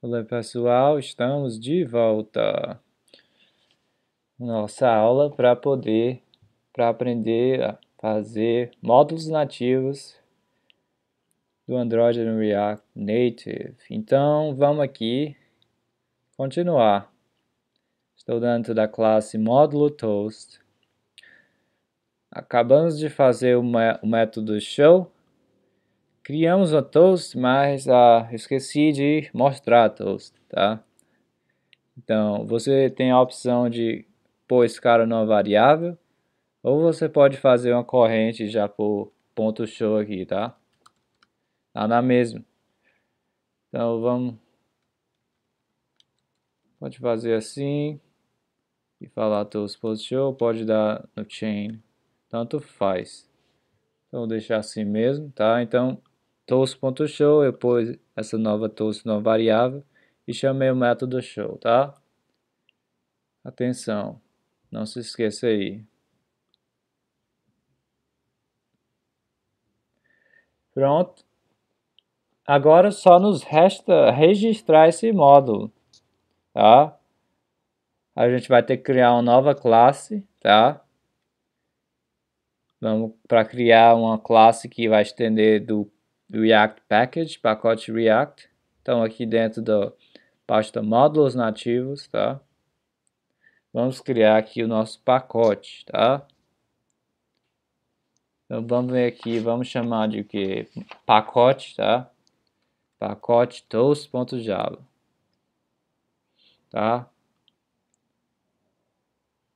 Olá pessoal, estamos de volta. Nossa aula para poder para aprender a fazer módulos nativos do Android no React Native. Então vamos aqui continuar. Estou dentro da classe módulo Toast. Acabamos de fazer o, o método show Criamos a toast, mas ah, esqueci de mostrar a toast, tá? Então, você tem a opção de pôr esse cara numa variável, ou você pode fazer uma corrente já por ponto show aqui, tá? Tá na mesma. Então, vamos... Pode fazer assim e falar toast post show, pode dar no chain, tanto faz. Então, vou deixar assim mesmo, tá? Então, toast.show, eu pus essa nova toast, numa variável e chamei o método show, tá? Atenção, não se esqueça aí. Pronto. Agora só nos resta registrar esse módulo, tá? A gente vai ter que criar uma nova classe, tá? Vamos para criar uma classe que vai estender do React Package, pacote React. Então, aqui dentro da pasta módulos nativos, tá? Vamos criar aqui o nosso pacote, tá? Então, vamos ver aqui, vamos chamar de que? Pacote, tá? Pacote toast.java, tá?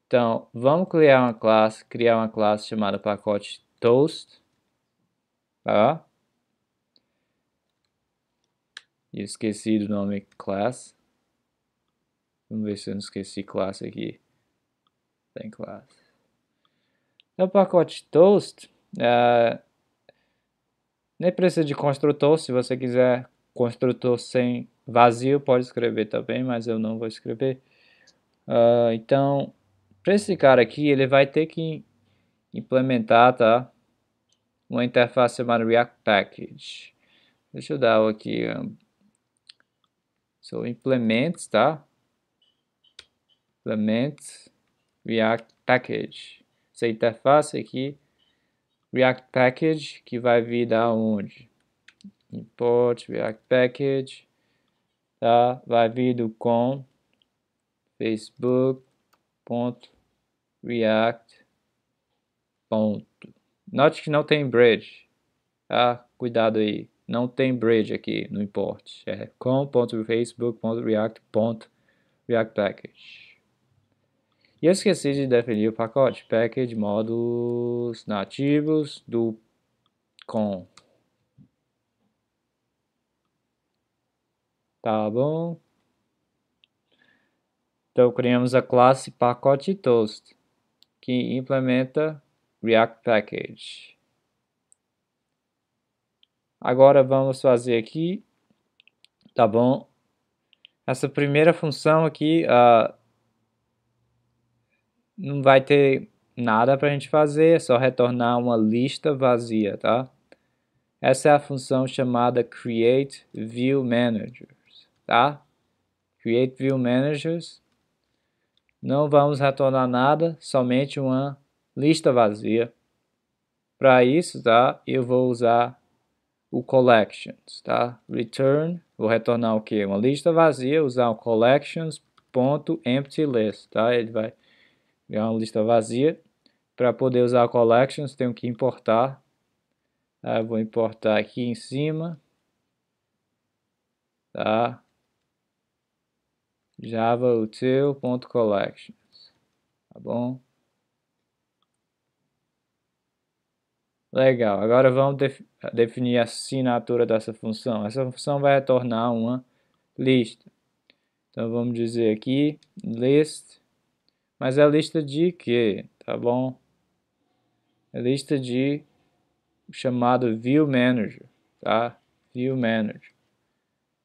Então, vamos criar uma classe, criar uma classe chamada pacote toast, tá? E eu esqueci do nome class. Vamos ver se eu não esqueci classe aqui. Tem classe. No é pacote toast, uh, nem precisa de construtor. Se você quiser construtor sem vazio, pode escrever também, mas eu não vou escrever. Uh, então, para esse cara aqui, ele vai ter que implementar tá, uma interface chamada React Package. Deixa eu dar aqui um So implements, tá? Implements React Package. Essa tá interface aqui, React Package, que vai vir da onde? Import React Package, tá? Vai vir do com ponto Note que não tem bridge, tá? Cuidado aí. Não tem bridge aqui no import. É com.facebook.react.reactPackage. E eu esqueci de definir o pacote package modos nativos do com. Tá bom? Então criamos a classe pacote toast que implementa React Package. Agora vamos fazer aqui, tá bom? Essa primeira função aqui uh, não vai ter nada para a gente fazer, é só retornar uma lista vazia, tá? Essa é a função chamada create view managers, tá? Create view managers. Não vamos retornar nada, somente uma lista vazia. Para isso, tá? Eu vou usar o collections, tá? Return, vou retornar o que? Uma lista vazia, usar o collections.emptyList, tá? Ele vai criar uma lista vazia. Para poder usar o collections, tenho que importar. Tá? Vou importar aqui em cima, tá? java util.collections, tá bom? Legal, agora vamos def definir a assinatura dessa função. Essa função vai retornar uma lista. Então vamos dizer aqui, list, mas é lista de quê? Tá bom? É lista de chamado view manager, tá? View manager.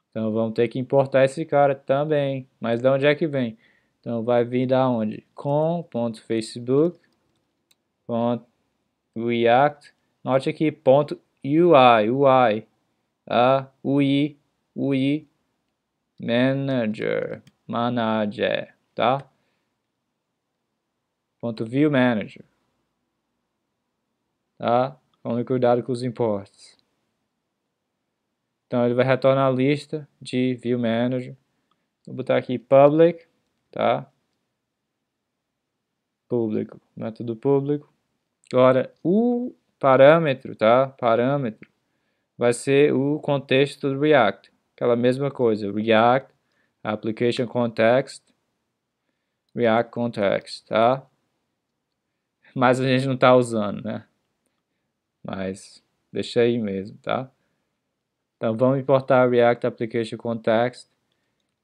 Então vamos ter que importar esse cara também, mas de onde é que vem? Então vai vir da onde? com.facebook.react note aqui, ponto UI, UI, a, UI, UI, manager, manager, tá? Ponto view manager, tá? ter cuidado com os imports. Então ele vai retornar a lista de view manager. Vou botar aqui public, tá? Público, método público. Agora, o parâmetro, tá? Parâmetro vai ser o contexto do React. Aquela mesma coisa, React, Application Context, React Context, tá? Mas a gente não está usando, né? Mas deixa aí mesmo, tá? Então vamos importar React Application Context,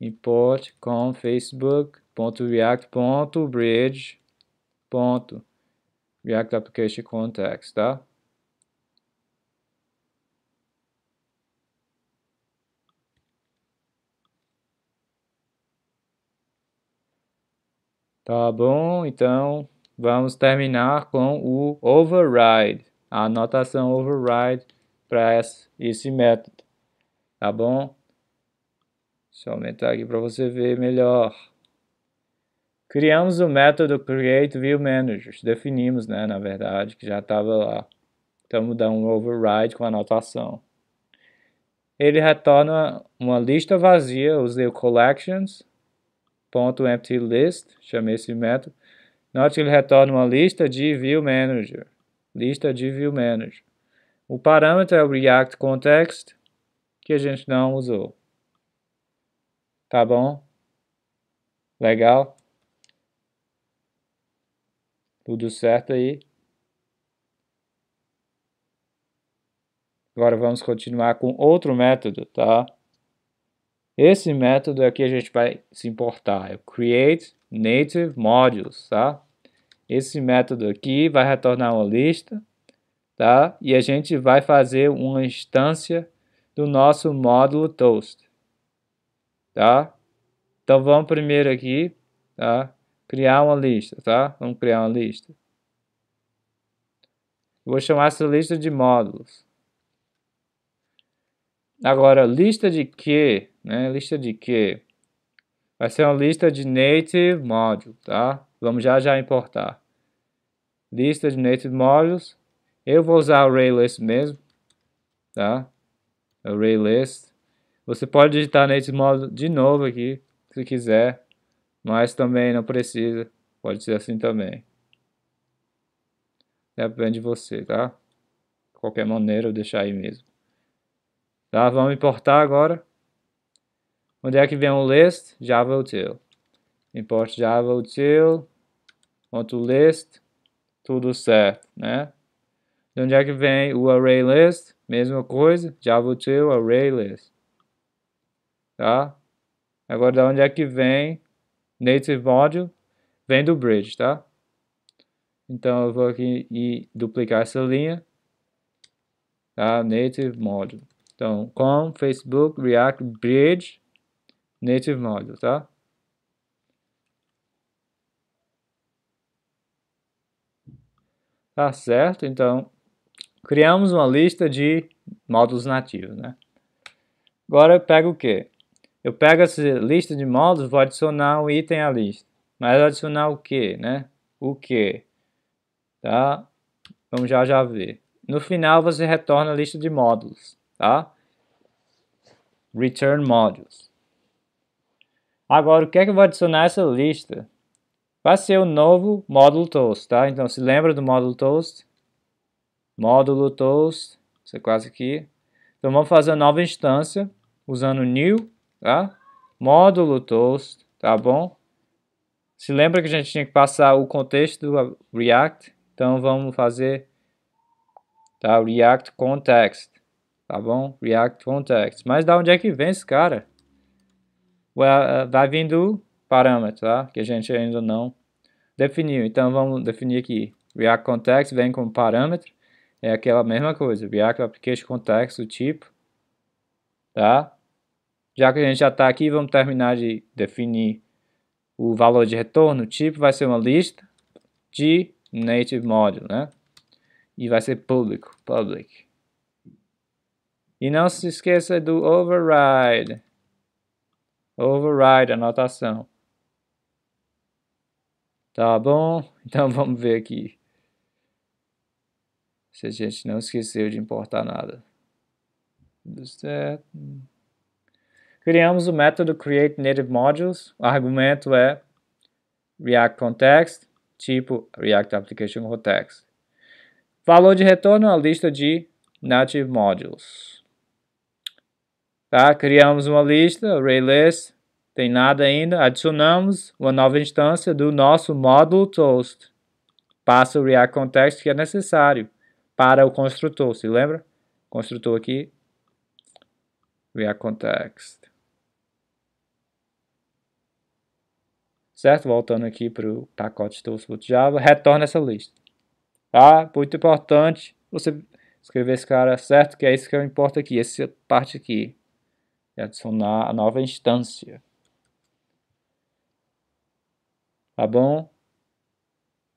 import com facebook.react.bridge. React Application Context, tá? Tá bom, então vamos terminar com o override, a anotação override para esse método, tá bom? Deixa eu aumentar aqui para você ver melhor. Criamos o método create view managers, definimos, né, na verdade, que já estava lá. Então, dá um override com a anotação. Ele retorna uma lista vazia, usei o collections.emptyList, chamei esse método. Note que ele retorna uma lista de view manager, lista de view manager. O parâmetro é o React Context, que a gente não usou. Tá bom? Legal? Tudo certo aí? Agora vamos continuar com outro método, tá? Esse método aqui a gente vai se importar, é o create native modules, tá? Esse método aqui vai retornar uma lista, tá? E a gente vai fazer uma instância do nosso módulo toast, tá? Então vamos primeiro aqui, tá? criar uma lista, tá? Vamos criar uma lista. Vou chamar essa lista de módulos. Agora, lista de que, né? Lista de que? Vai ser uma lista de native module, tá? Vamos já já importar. Lista de native modules. Eu vou usar o ArrayList mesmo, tá? ArrayList. Você pode digitar native module de novo aqui, se quiser mas também não precisa. Pode ser assim também. Depende de você, tá? De qualquer maneira, eu deixar aí mesmo. Tá, vamos importar agora. Onde é que vem o list? Java util. Import Java util. Ponto list. Tudo certo, né? De onde é que vem o array list? Mesma coisa. Java util array list. Tá? Agora, de onde é que vem native module vem do bridge, tá? Então eu vou aqui e duplicar essa linha, tá? Native module. Então, com Facebook React Bridge Native Module, tá? Tá certo? Então, criamos uma lista de módulos nativos, né? Agora eu pego o quê? Eu pego essa lista de modos, vou adicionar um item à lista. Mas adicionar o que, né? O que? Tá? Vamos já já ver. No final você retorna a lista de módulos, tá? Return modules. Agora, o que é que eu vou adicionar essa lista? Vai ser o novo módulo toast, tá? Então, se lembra do módulo toast? Módulo toast, você quase aqui. Então, vamos fazer uma nova instância usando new tá? Módulo toast, tá bom? Se lembra que a gente tinha que passar o contexto do React? Então vamos fazer tá? React context, tá bom? React context. Mas da onde é que vem esse cara? Well, vai vindo o parâmetro, tá? Que a gente ainda não definiu. Então vamos definir aqui. React context vem como parâmetro. É aquela mesma coisa. React application context, o tipo, tá? Já que a gente já está aqui, vamos terminar de definir o valor de retorno. O tipo vai ser uma lista de native module, né? E vai ser público, public. E não se esqueça do override. Override, anotação. Tá bom? Então vamos ver aqui. Se a gente não esqueceu de importar nada. Tudo certo criamos o método create native modules. O argumento é React context, tipo React application context. Valor de retorno a lista de native modules. Tá? Criamos uma lista, array list, tem nada ainda. Adicionamos uma nova instância do nosso módulo toast. Passa o React context que é necessário para o construtor, se lembra? Construtor aqui, React context. certo? Voltando aqui para o pacote tools.java, retorna essa lista, tá? Muito importante você escrever esse cara certo, que é isso que importa aqui, essa parte aqui, e adicionar a nova instância. Tá bom?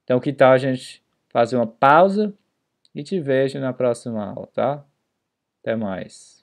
Então, que tal a gente fazer uma pausa e te vejo na próxima aula, tá? Até mais.